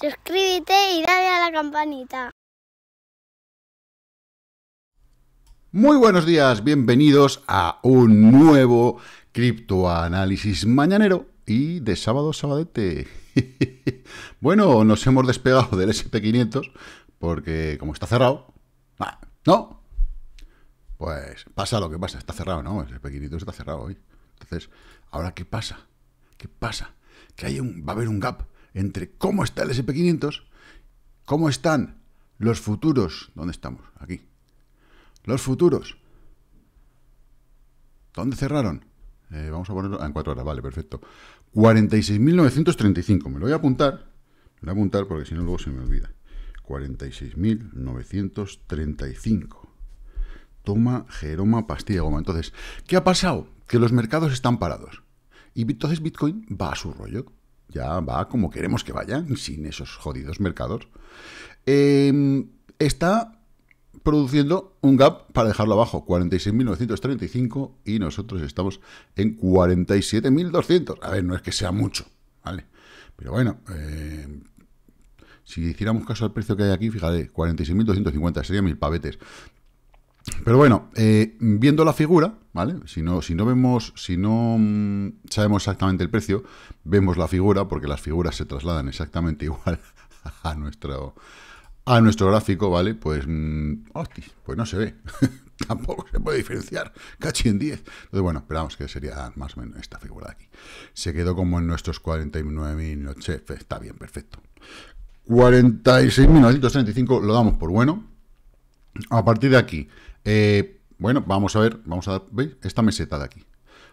suscríbete y dale a la campanita. Muy buenos días, bienvenidos a un nuevo criptoanálisis mañanero y de sábado sabadete. bueno, nos hemos despegado del SP500 porque como está cerrado, no, pues pasa lo que pasa, está cerrado, ¿no? El SP500 está cerrado hoy. Entonces, ¿ahora qué pasa? ¿Qué pasa? Que hay un, va a haber un gap entre cómo está el SP500, cómo están los futuros, ¿dónde estamos? Aquí. Los futuros. ¿Dónde cerraron? Eh, vamos a ponerlo ah, en cuatro horas, vale, perfecto. 46.935, me lo voy a apuntar, me lo voy a apuntar porque si no luego se me olvida. 46.935. Toma Jeroma Pastilla Goma. Entonces, ¿qué ha pasado? Que los mercados están parados. Y entonces Bitcoin va a su rollo ya va como queremos que vaya, sin esos jodidos mercados. Em, está produciendo un gap para dejarlo abajo, 46.935 y nosotros estamos en 47.200. A ver, no es que sea mucho, ¿vale? Pero bueno, em, si hiciéramos caso al precio que hay aquí, fíjate, 46.250, serían mil pavetes. Pero bueno, eh, viendo la figura, ¿vale? Si no, si no vemos, si no mm, sabemos exactamente el precio, vemos la figura, porque las figuras se trasladan exactamente igual a nuestro, a nuestro gráfico, ¿vale? Pues, mm, pues no se ve. Tampoco se puede diferenciar. casi en 10. Entonces, bueno, esperamos que sería más o menos esta figura de aquí. Se quedó como en nuestros 49.000. Está bien, perfecto. 46.935 lo damos por bueno. A partir de aquí, eh, bueno, vamos a ver, vamos a ver esta meseta de aquí.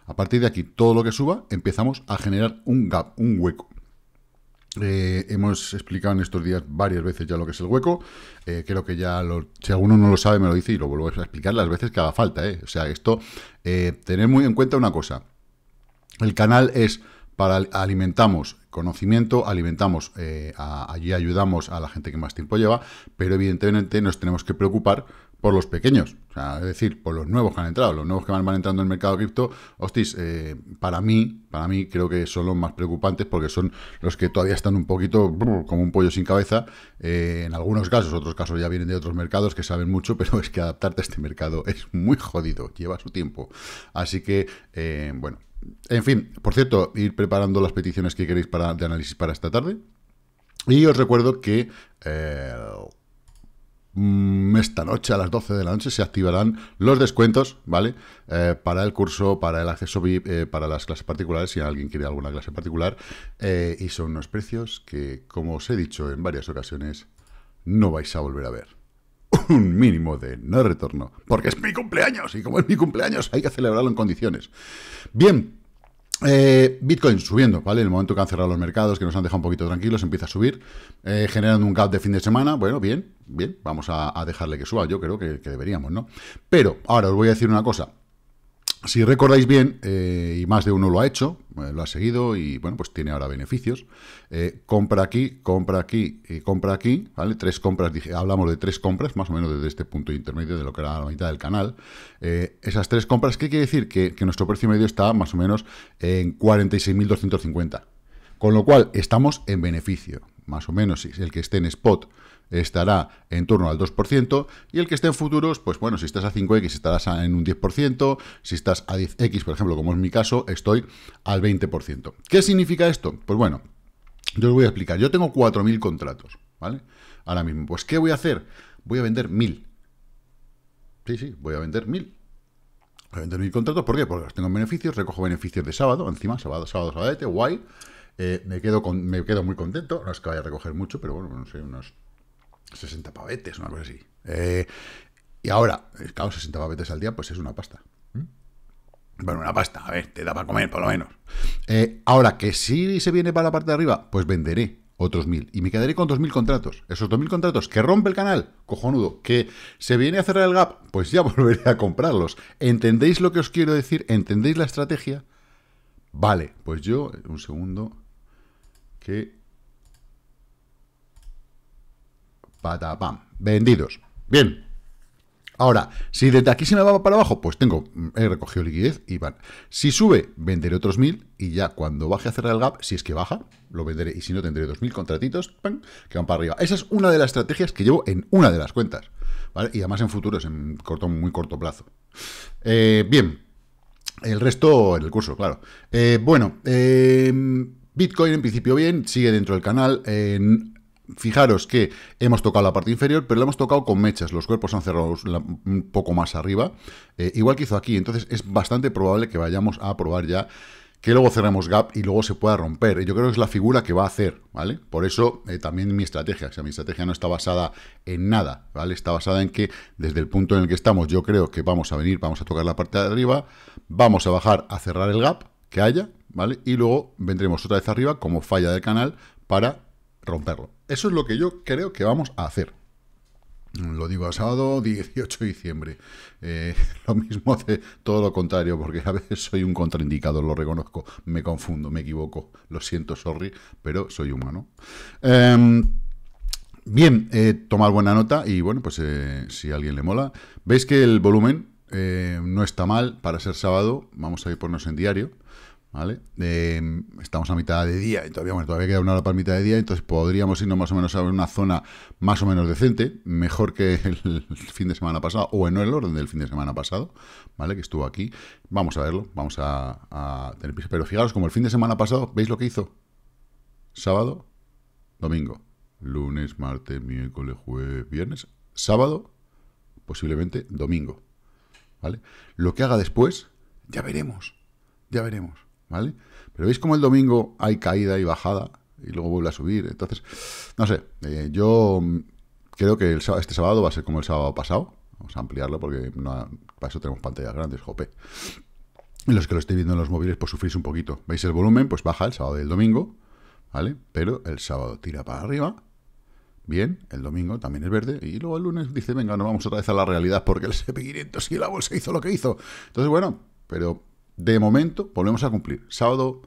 A partir de aquí, todo lo que suba, empezamos a generar un gap, un hueco. Eh, hemos explicado en estos días varias veces ya lo que es el hueco. Eh, creo que ya, lo, si alguno no lo sabe, me lo dice y lo vuelvo a explicar las veces que haga falta. O sea, esto, tener muy en cuenta una cosa. El canal es para alimentamos conocimiento, alimentamos, allí ayudamos a la gente que más tiempo lleva, pero evidentemente nos tenemos que preocupar por los pequeños, es decir, por los nuevos que han entrado, los nuevos que van, entrando en el mercado cripto, hostis, eh, para mí, para mí creo que son los más preocupantes porque son los que todavía están un poquito como un pollo sin cabeza, eh, en algunos casos, otros casos ya vienen de otros mercados que saben mucho, pero es que adaptarte a este mercado es muy jodido, lleva su tiempo, así que, eh, bueno, en fin, por cierto, ir preparando las peticiones que queréis para, de análisis para esta tarde, y os recuerdo que Mm, esta noche a las 12 de la noche se activarán los descuentos, ¿vale? Eh, para el curso, para el acceso VIP, eh, para las clases particulares, si alguien quiere alguna clase particular. Eh, y son unos precios que, como os he dicho en varias ocasiones, no vais a volver a ver. Un mínimo de no retorno. Porque es mi cumpleaños y como es mi cumpleaños hay que celebrarlo en condiciones. Bien, eh, Bitcoin subiendo, ¿vale? En el momento que han cerrado los mercados, que nos han dejado un poquito tranquilos, empieza a subir, eh, generando un gap de fin de semana. Bueno, bien, bien, vamos a, dejarle que suba, yo creo que, deberíamos, ¿no? Pero ahora os voy a decir una cosa. Si recordáis bien, eh, y más de uno lo ha hecho, eh, lo ha seguido y bueno, pues tiene ahora beneficios. Eh, compra aquí, compra aquí y compra aquí, ¿vale? Tres compras, dije, hablamos de tres compras, más o menos desde este punto intermedio de lo que era la mitad del canal. esas tres compras, ¿qué quiere decir? Que, que, nuestro precio medio está más o menos en 46.250. Con lo cual, estamos en beneficio, más o menos, si el que esté en spot estará en torno al 2%, y el que esté en futuros, pues bueno, si estás a 5X estarás en un 10%, si estás a 10X, por ejemplo, como es mi caso, estoy al 20%. ¿Qué significa esto? Pues bueno, yo os voy a explicar. Yo tengo 4.000 contratos, ¿vale? Ahora mismo. Pues, ¿qué voy a hacer? Voy a vender 1.000. Sí, sí, voy a vender 1.000. Voy a vender 1.000 contratos, ¿por qué? Porque tengo beneficios, recojo beneficios de sábado, encima, sábado, sábado, sábado, guay. Eh, me, quedo con, me quedo muy contento, no es que vaya a recoger mucho, pero bueno, no sé, unos 60 pavetes, una cosa así. Eh, y ahora, eh, claro, 60 pavetes al día, pues es una pasta. ¿Mm? Bueno, una pasta, a ver, te da para comer, por lo menos. Eh, ahora, que si se viene para la parte de arriba, pues venderé otros mil. Y me quedaré con dos mil contratos. Esos dos mil contratos que rompe el canal, cojonudo, que se viene a cerrar el gap, pues ya volveré a comprarlos. ¿Entendéis lo que os quiero decir? ¿Entendéis la estrategia? Vale, pues yo, un segundo, que patapam, vendidos. Bien. Ahora, si desde aquí se me va para abajo, pues tengo, he recogido liquidez y van. Si sube, venderé otros mil y ya cuando baje a cerrar el gap, si es que baja, lo venderé y si no, tendré mil contratitos ¡pam! que van para arriba. Esa es una de las estrategias que llevo en una de las cuentas. Y además en futuros, en corto, muy corto plazo. Eh, bien, el resto en el curso, claro. Eh, bueno, eh, Bitcoin en principio bien, sigue dentro del canal. en... Fijaros que hemos tocado la parte inferior, pero la hemos tocado con mechas. Los cuerpos han cerrado un poco más arriba, eh, igual que hizo aquí. Entonces es bastante probable que vayamos a probar ya que luego cerremos gap y luego se pueda romper. Yo creo que es la figura que va a hacer, ¿vale? Por eso eh, también mi estrategia, o sea, mi estrategia no está basada en nada, ¿vale? Está basada en que desde el punto en el que estamos yo creo que vamos a venir, vamos a tocar la parte de arriba, vamos a bajar a cerrar el gap que haya, ¿vale? Y luego vendremos otra vez arriba como falla del canal para romperlo. Eso es lo que yo creo que vamos a hacer. Lo digo a sábado 18 de diciembre. Eh, lo mismo hace todo lo contrario, porque a veces soy un contraindicado, lo reconozco, me confundo, me equivoco, lo siento, sorry, pero soy humano. Em, bien, tomar buena nota y bueno, pues eh, si a alguien le mola, veis que el volumen eh, no está mal para ser sábado, vamos a ir ponernos en diario. ¿Vale? estamos a mitad de día todavía, todavía queda una hora para mitad de día, entonces podríamos irnos más o menos a una zona más o menos decente, mejor que el fin de semana pasado, o en el orden del fin de semana pasado, ¿vale? Que estuvo aquí. Vamos a verlo, vamos a, tener prisa. Pero fijaros, como el fin de semana pasado, ¿veis lo que hizo? Sábado, domingo, lunes, martes, miércoles, jueves, viernes, sábado, posiblemente domingo, ¿vale? Lo que haga después, ya veremos, ya veremos. ¿vale? Pero veis como el domingo hay caída y bajada y luego vuelve a subir. Entonces, no sé, eh, yo creo que este sábado va a ser como el sábado pasado. Vamos a ampliarlo porque no para eso tenemos pantallas grandes, jope. Los que lo estéis viendo en los móviles, pues sufrís un poquito. ¿Veis el volumen? Pues baja el sábado y el domingo, ¿vale? Pero el sábado tira para arriba, bien, el domingo también es verde, y luego el lunes dice, venga, nos vamos otra vez a la realidad porque el SP500 y la bolsa hizo lo que hizo. Entonces, bueno, pero de momento, volvemos a cumplir. Sábado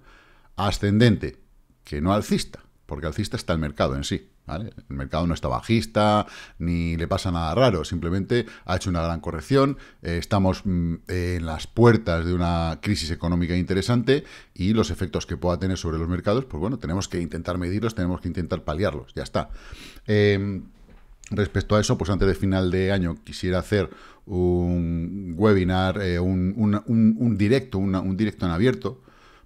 ascendente, que no alcista, porque alcista está el mercado en sí. El mercado no está bajista, ni le pasa nada raro, simplemente ha hecho una gran corrección, eh, estamos mm, en las puertas de una crisis económica interesante y los efectos que pueda tener sobre los mercados, pues bueno, tenemos que intentar medirlos, tenemos que intentar paliarlos, ya está. Em, Respecto a eso, pues antes de final de año quisiera hacer un webinar, eh, un, directo, un directo en abierto,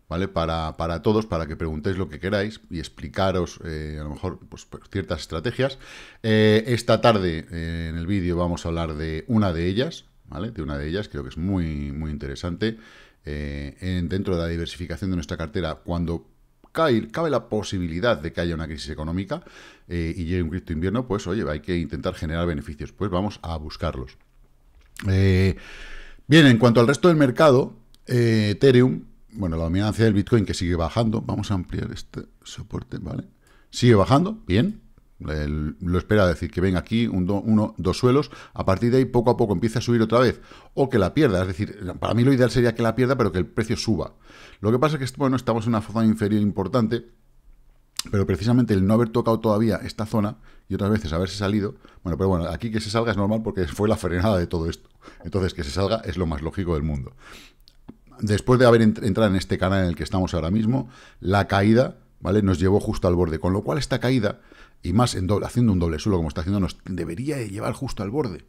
¿vale? Para, para, todos, para que preguntéis lo que queráis y explicaros eh, a lo mejor pues, pues ciertas estrategias. Eh, esta tarde en el vídeo vamos a hablar de una de ellas, ¿vale? De una de ellas, creo que es muy, muy interesante. dentro de la diversificación de nuestra cartera, cuando cae, cabe la posibilidad de que haya una crisis económica, eh, y llegue un cripto invierno, pues oye, hay que intentar generar beneficios. Pues vamos a buscarlos. Eh, bien, en cuanto al resto del mercado, eh, Ethereum, bueno, la dominancia del Bitcoin que sigue bajando, vamos a ampliar este soporte, ¿vale? Sigue bajando, bien, lo espera decir que venga aquí uno, dos suelos, a partir de ahí poco a poco empieza a subir otra vez, o que la pierda, es decir, para mí lo ideal sería que la pierda, pero que el precio suba. Lo que pasa es que bueno, estamos en una zona inferior importante, pero precisamente el no haber tocado todavía esta zona y otras veces haberse salido, bueno, pero bueno, aquí que se salga es normal porque fue la frenada de todo esto. Entonces, que se salga es lo más lógico del mundo. Después de haber entrado en este canal en el que estamos ahora mismo, la caída, ¿vale? Nos llevó justo al borde, con lo cual esta caída, y más en doble, haciendo un doble suelo como está haciendo, nos debería llevar justo al borde.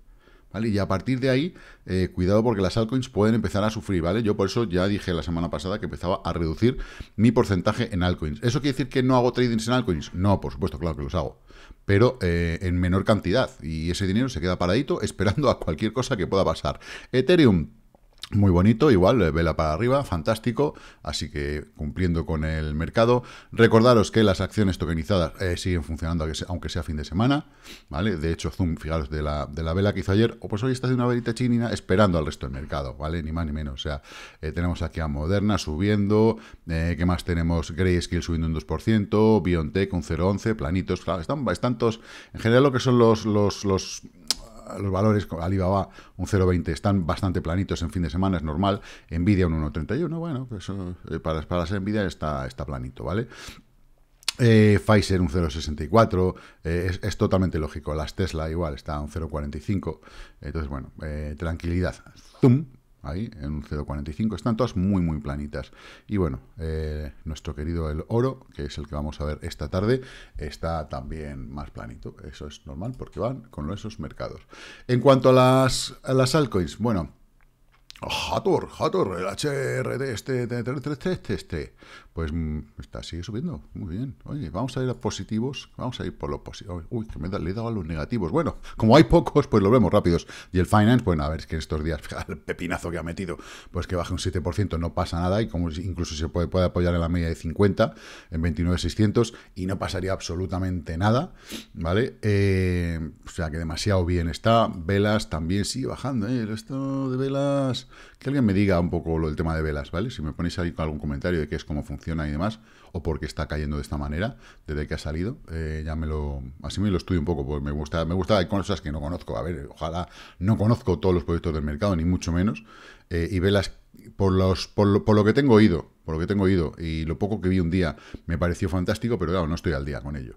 Y a partir de ahí, eh, cuidado porque las altcoins pueden empezar a sufrir, ¿vale? Yo por eso ya dije la semana pasada que empezaba a reducir mi porcentaje en altcoins. ¿Eso quiere decir que no hago tradings en altcoins? No, por supuesto, claro que los hago, pero eh, en menor cantidad. Y ese dinero se queda paradito esperando a cualquier cosa que pueda pasar. Ethereum muy bonito, igual, eh, vela para arriba, fantástico, así que cumpliendo con el mercado. Recordaros que las acciones tokenizadas eh, siguen funcionando aunque sea, fin de semana, ¿vale? De hecho, Zoom, fijaros, de la, de la vela que hizo ayer, o oh, pues hoy está de una velita chinina esperando al resto del mercado, ¿vale? Ni más ni menos, o sea, eh, tenemos aquí a Moderna subiendo, ¿qué más tenemos? Grayscale subiendo un 2%, BioNTech un 0,11, Planitos, están, están en general lo que son los, los, los los valores, Alibaba un 0,20, están bastante planitos en fin de semana, es normal. Nvidia un 1,31, bueno, pues eh, para, para ser Nvidia está, está planito, ¿vale? Eh, Pfizer un 0,64, eh, es, totalmente lógico. Las Tesla igual está un 0,45. Entonces, bueno, tranquilidad. Zoom ahí, en un 0,45. Están todas muy, muy planitas. Y bueno, eh, nuestro querido el oro, que es el que vamos a ver esta tarde, está también más planito. Eso es normal porque van con esos mercados. En cuanto a las, a las altcoins, bueno, Hator, Hator, el HRT, este, este, este, este, este. este. Pues mm, está, sigue subiendo. Muy bien. Oye, vamos a ir a positivos. Vamos a ir por los positivos. Uy, que me da, le he dado a los negativos. Bueno, como hay pocos, pues lo vemos rápidos. Y el Finance, bueno, a ver, es que estos días, el pepinazo que ha metido, pues que baje un 7%, no pasa nada. Y como incluso se puede, apoyar en la media de 50, en 29,600, y no pasaría absolutamente nada, ¿vale? Eh, o sea, que demasiado bien está. Velas también sigue bajando, ¿eh? Esto de velas. Que alguien me diga un poco lo del tema de velas, ¿vale? Si me ponéis ahí algún comentario de qué es, cómo funciona y demás, o porque está cayendo de esta manera, desde que ha salido, eh, ya me lo, así me lo estudio un poco, porque me gusta, me gusta, hay cosas que no conozco, a ver, ojalá, no conozco todos los proyectos del mercado, ni mucho menos, eh, y velas por, los, por, lo, por lo que tengo oído, por lo que tengo oído, y lo poco que vi un día me pareció fantástico, pero claro, no estoy al día con ello.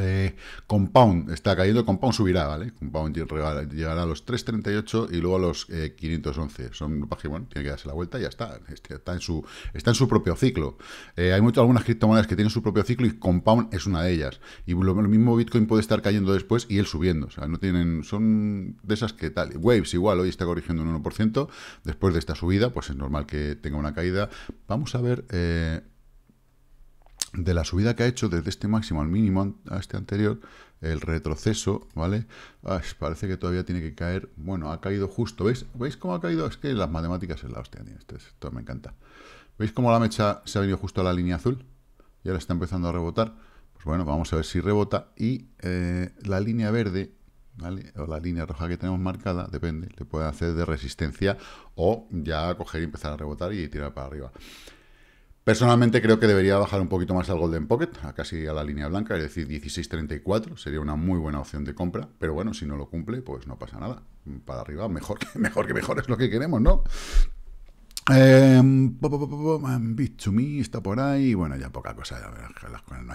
Eh, Compound está cayendo, Compound subirá, ¿vale? Compound llegará, a los 3.38 y luego a los 511. Eh, son que bueno, tiene que darse la vuelta y ya está. Este, está, en su, propio ciclo. Eh, hay muchas algunas criptomonedas que tienen su propio ciclo y Compound es una de ellas. Y lo, lo, mismo Bitcoin puede estar cayendo después y él subiendo. O sea, no tienen. Son de esas que tal. Waves igual, hoy está corrigiendo un 1%. Después de esta subida, pues es normal que tenga una caída. Vamos a ver de la subida que ha hecho desde este máximo al mínimo a este anterior, el retroceso, ¿vale? Ah, parece que todavía tiene que caer. Bueno, ha caído justo. ¿Veis? ¿Veis cómo ha caído? Es que las matemáticas es la hostia, Esto, me encanta. ¿Veis cómo la mecha se ha venido justo a la línea azul? Y ahora está empezando a rebotar. Pues bueno, vamos a ver si rebota. Y eh, la línea verde, ¿vale? O la línea roja que tenemos marcada, depende, le puede hacer de resistencia o ya coger y empezar a rebotar y tirar para arriba. Personalmente creo que debería bajar un poquito más al Golden Pocket, casi a la línea blanca, es decir, 16.34 sería una muy buena opción de compra, pero bueno, si no lo cumple, pues no pasa nada. Para arriba, mejor que mejor, que mejor es lo que queremos, ¿no? Eh, está por ahí, bueno, ya poca cosa, no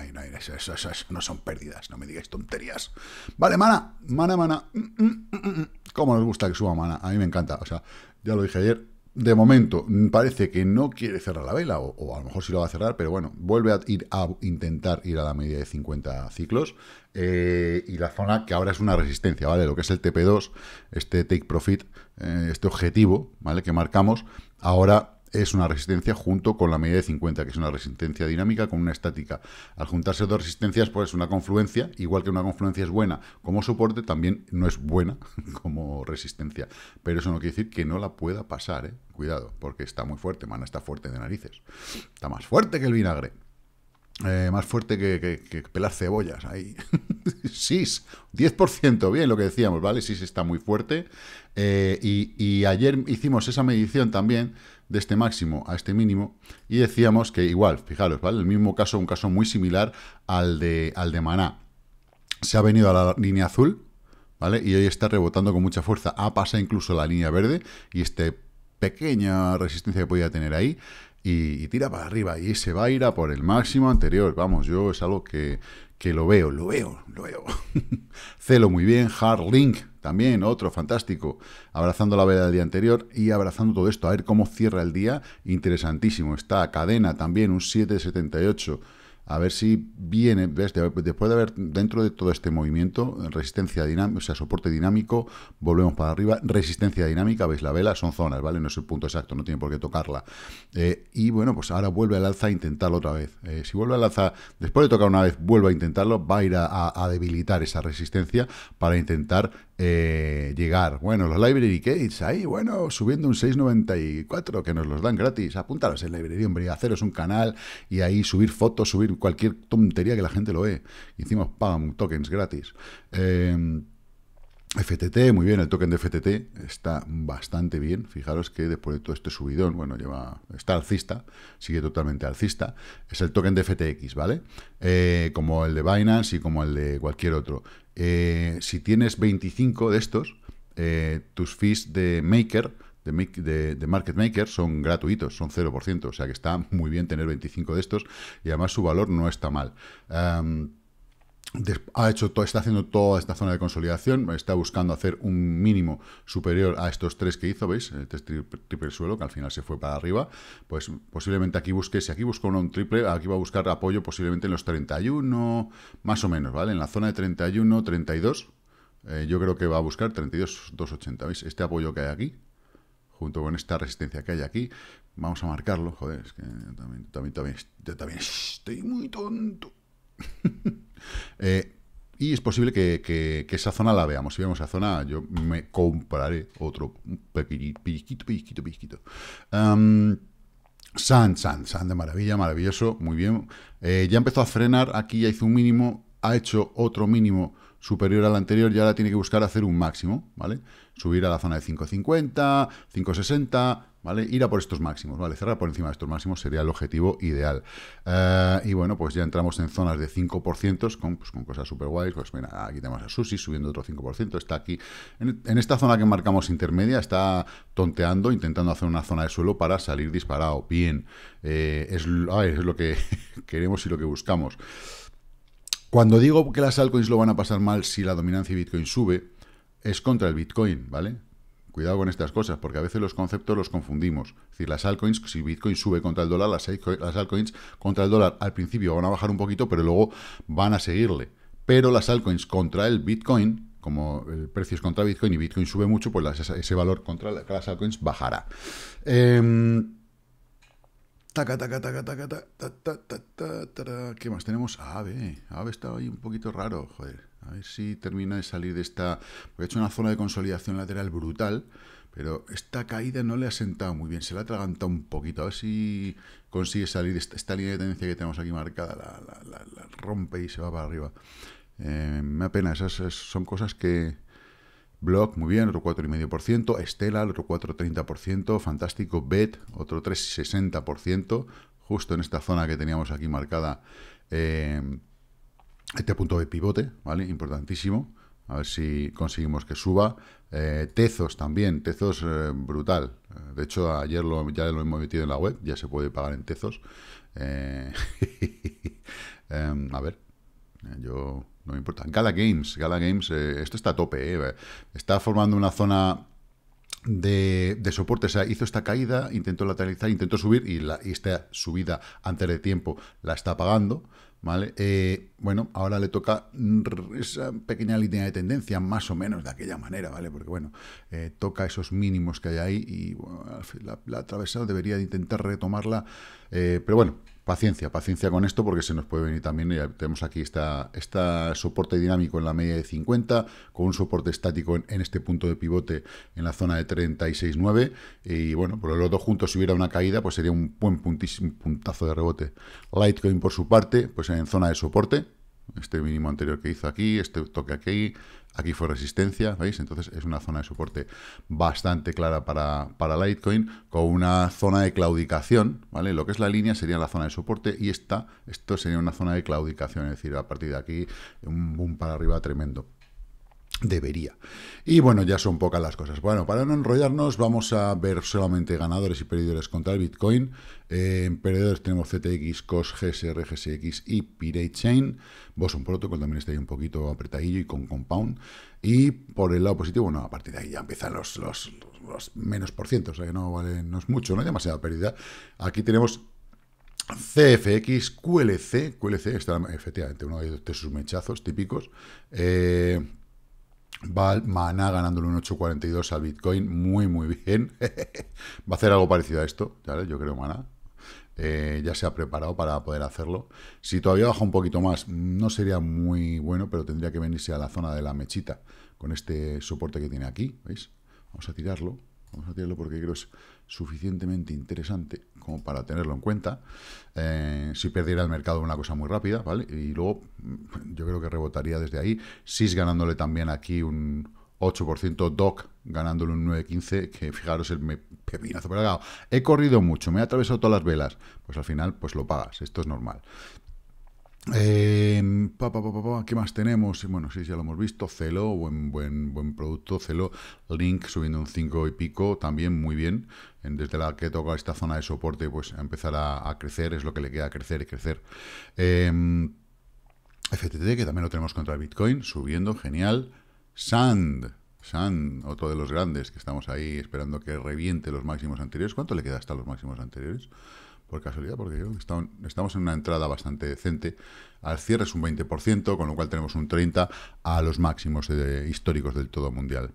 no son pérdidas, no me digáis tonterías. Vale, mana, mana, mana, mm, mm, mm, ¿cómo nos gusta que suba mana? A mí me encanta, o sea, ya lo dije ayer, de momento parece que no quiere cerrar la vela, o, a lo mejor sí lo va a cerrar, pero bueno, vuelve a ir a intentar ir a la media de 50 ciclos. Eh, y la zona que ahora es una resistencia, ¿vale? Lo que es el TP2, este take profit, eh, este objetivo, ¿vale? Que marcamos, ahora es una resistencia junto con la medida de 50, que es una resistencia dinámica con una estática. Al juntarse dos resistencias, pues una confluencia, igual que una confluencia es buena como soporte, también no es buena como resistencia. Pero eso no quiere decir que no la pueda pasar, ¿eh? Cuidado, porque está muy fuerte, mana está fuerte de narices. Está más fuerte que el vinagre. Eh, más fuerte que, pelar cebollas. Ahí. SIS, 10%, bien lo que decíamos, ¿vale? SIS está muy fuerte. Eh, y, ayer hicimos esa medición también de este máximo a este mínimo y decíamos que igual, fijaros, ¿vale? El mismo caso, un caso muy similar al de, al de Maná. Se ha venido a la línea azul, ¿vale? Y hoy está rebotando con mucha fuerza. ha pasa incluso la línea verde y este pequeña resistencia que podía tener ahí y, tira para arriba y se va a ir a por el máximo anterior. Vamos, yo es algo que, que lo veo, lo veo, lo veo. Celo muy bien, Hard Link también, otro fantástico, abrazando la vela del día anterior y abrazando todo esto, a ver cómo cierra el día, interesantísimo. Está cadena también, un 778 a ver si viene, después de haber dentro de todo este movimiento, resistencia dinámica, o sea, soporte dinámico, volvemos para arriba, resistencia dinámica, veis la vela, son zonas, ¿vale? No es el punto exacto, no tiene por qué tocarla. Eh, y bueno, pues ahora vuelve al alza a intentarlo otra vez. Eh, si vuelve al alza, después de tocar una vez, vuelve a intentarlo, va a ir a debilitar esa resistencia para intentar eh, llegar. Bueno, los Library Kids, ahí, bueno, subiendo un 6.94 que nos los dan gratis. apuntaros en Library, hombre, haceros un canal y ahí subir fotos, subir cualquier tontería que la gente lo ve. hicimos encima tokens gratis. Em, FTT, muy bien, el token de FTT está bastante bien. Fijaros que después de todo este subidón, bueno, lleva está alcista, sigue totalmente alcista. Es el token de FTX, ¿vale? Eh, como el de Binance y como el de cualquier otro. Eh, si tienes 25 de estos, eh, tus fees de Maker, de, de, Market Maker, son gratuitos, son 0%. O sea que está muy bien tener 25 de estos y además su valor no está mal ha hecho está haciendo toda esta zona de consolidación, está buscando hacer un mínimo superior a estos tres que hizo, ¿veis? Este triple, suelo, que al final se fue para arriba, pues posiblemente aquí busque, si aquí busco un triple, aquí va a buscar apoyo posiblemente en los 31, más o menos, ¿vale? En la zona de 31, 32, eh, yo creo que va a buscar 32, 280, ¿veis? Este apoyo que hay aquí, junto con esta resistencia que hay aquí, vamos a marcarlo, joder, es que también, también, también estoy muy tonto. Eh, y es posible que, esa zona la veamos. Si vemos esa zona, yo me compraré otro pellizquito, pellizquito, pellizquito. San, San, San de maravilla, maravilloso, muy bien. Eh, ya empezó a frenar, aquí ya hizo un mínimo, ha hecho otro mínimo superior a la anterior ya ahora tiene que buscar hacer un máximo, ¿vale? Subir a la zona de 5.50, 5.60, ¿vale? Ir a por estos máximos, ¿vale? Cerrar por encima de estos máximos sería el objetivo ideal. Eh, y bueno, pues ya entramos en zonas de 5% pues, con, cosas súper guays. Pues mira, aquí tenemos a Susi subiendo otro 5%, está aquí. En, esta zona que marcamos intermedia está tonteando, intentando hacer una zona de suelo para salir disparado. Bien, eh, ah, es lo que queremos y lo que buscamos. Cuando digo que las altcoins lo van a pasar mal si la dominancia de Bitcoin sube, es contra el Bitcoin, ¿vale? Cuidado con estas cosas, porque a veces los conceptos los confundimos. Es decir, las altcoins, si Bitcoin sube contra el dólar, las altcoins contra el dólar al principio van a bajar un poquito, pero luego van a seguirle. Pero las altcoins contra el Bitcoin, como el eh, precio es contra Bitcoin y Bitcoin sube mucho, pues ese valor contra las altcoins bajará. Eh, ¿Qué más tenemos? Ave. Ave está ahí un poquito raro, joder. A ver si termina de salir de esta... Porque ha hecho una zona de consolidación lateral brutal, pero esta caída no le ha sentado muy bien. Se la ha atragantado un poquito. A ver si consigue salir esta, esta línea de tendencia que tenemos aquí marcada. La, rompe y se va para arriba. Eh, me apena. esas son cosas que, Block, muy bien, otro 4,5%. estela otro 4,30%. Fantástico. Bet, otro 3,60%. Justo en esta zona que teníamos aquí marcada, eh, este punto de pivote, ¿vale? Importantísimo. A ver si conseguimos que suba. Eh, tezos también, Tezos eh, brutal. De hecho, ayer ya lo hemos metido en la web, ya se puede pagar en Tezos. Em, a ver, yo no me importa. Gala Games, Gala Games, eh, esto está a tope, eh, eh. está formando una zona de, de, soporte. O sea, hizo esta caída, intentó lateralizar, intentó subir y, la, y esta subida antes de tiempo la está pagando. ¿Vale? bueno, ahora le toca esa pequeña línea de tendencia, más o menos de aquella manera, ¿vale? Porque, bueno, toca esos mínimos que hay ahí y la, la atravesada debería intentar retomarla, pero bueno, paciencia, paciencia con esto porque se nos puede venir también, tenemos aquí este soporte dinámico en la media de 50, con un soporte estático en, en este punto de pivote en la zona de 36.9 y bueno, por los dos juntos si hubiera una caída pues sería un buen puntazo de rebote. Litecoin por su parte, pues en zona de soporte, este mínimo anterior que hizo aquí, este toque aquí, aquí fue resistencia, ¿veis? Entonces es una zona de soporte bastante clara para, para Litecoin, con una zona de claudicación, ¿vale? Lo que es la línea sería la zona de soporte y esta, esto sería una zona de claudicación, es decir, a partir de aquí un boom para arriba tremendo. Debería. Y bueno, ya son pocas las cosas. Bueno, para no enrollarnos, vamos a ver solamente ganadores y perdedores contra el Bitcoin. en perdedores tenemos CTX, COS, GSR, GSX y Pirate Chain. Un Protocol también está ahí un poquito apretadillo y con Compound. Y por el lado positivo, bueno, a partir de ahí ya empiezan los, los, menos por ciento, o sea que no, vale, no es mucho, no hay demasiada pérdida. Aquí tenemos CFX, QLC, QLC está efectivamente uno de sus mechazos típicos. Eh, Va Mana ganándole un 8.42 al Bitcoin, muy muy bien. Va a hacer algo parecido a esto, ¿vale? yo creo Mana. Eh, ya se ha preparado para poder hacerlo. Si todavía baja un poquito más, no sería muy bueno, pero tendría que venirse a la zona de la mechita con este soporte que tiene aquí, ¿veis? Vamos a tirarlo. Vamos a tirarlo porque creo que es suficientemente interesante como para tenerlo en cuenta. Eh, si perdiera el mercado una cosa muy rápida, ¿vale? Y luego mm, yo creo que rebotaría desde ahí. es ganándole también aquí un 8%, DOC ganándole un 9.15, que fijaros el me pepinazo. Pero he corrido mucho, me he atravesado todas las velas. Pues al final, pues lo pagas, esto es normal. Em, ¿Qué más tenemos? Bueno, sí, ya lo hemos visto. Celo, buen, buen, buen producto. Celo, Link subiendo un 5 y pico, también muy bien. Desde la que toca esta zona de soporte, pues empezar a, crecer, es lo que le queda crecer y crecer. Em, FTT, que también lo tenemos contra Bitcoin, subiendo, genial. Sand, Sand, otro de los grandes que estamos ahí esperando que reviente los máximos anteriores. ¿Cuánto le queda hasta los máximos anteriores? por casualidad, porque estamos en una entrada bastante decente. Al cierre es un 20%, con lo cual tenemos un 30% a los máximos eh, históricos del todo mundial.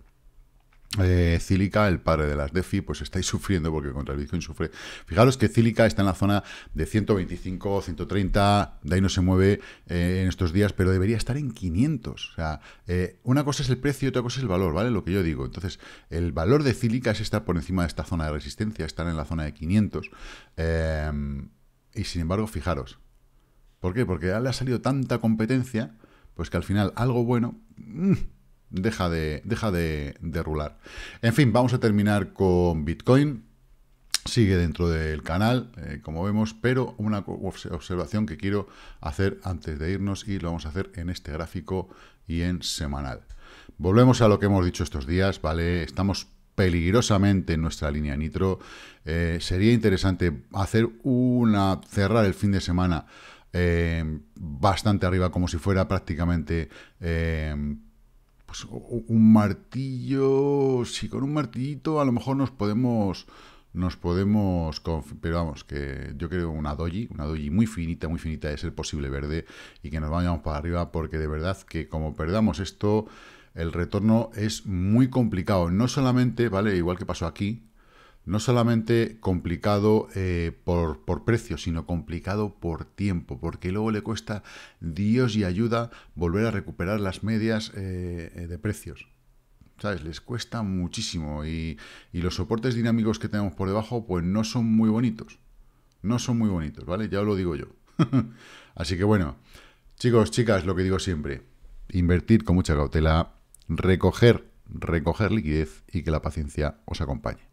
Eh, Cílica, el padre de las DeFi, pues estáis sufriendo porque contra el Bitcoin sufre. Fijaros que Cílica está en la zona de 125, 130, de ahí no se mueve eh, en estos días, pero debería estar en 500. O sea, eh, una cosa es el precio y otra cosa es el valor, ¿vale? Lo que yo digo. Entonces, el valor de Cílica es estar por encima de esta zona de resistencia, estar en la zona de 500. y sin embargo, fijaros. ¿Por qué? Porque le ha salido tanta competencia, pues que al final algo bueno... Mm, deja de, deja de, de rular. En fin, vamos a terminar con Bitcoin sigue dentro del canal, eh, como vemos, pero una observación que quiero hacer antes de irnos y lo vamos a hacer en este gráfico y en semanal. Volvemos a lo que hemos dicho estos días, ¿vale? Estamos peligrosamente en nuestra línea nitro. Eh, sería interesante hacer una, cerrar el fin de semana eh, bastante arriba, como si fuera prácticamente pues, un martillo, si con un martillito a lo mejor nos podemos, nos podemos, pero vamos, que yo creo una doji, una doji muy finita, muy finita de ser posible verde y que nos vayamos para arriba porque de verdad que como perdamos esto, el retorno es muy complicado, no solamente, ¿vale? Igual que pasó aquí, no solamente complicado eh, por, precio, sino complicado por tiempo, porque luego le cuesta Dios y ayuda volver a recuperar las medias eh, eh, de precios. ¿Sabes? Les cuesta muchísimo y, los soportes dinámicos que tenemos por debajo pues no son muy bonitos. No son muy bonitos, ¿vale? Ya lo digo yo. Así que bueno, chicos, chicas, lo que digo siempre, invertir con mucha cautela, recoger, recoger liquidez y que la paciencia os acompañe.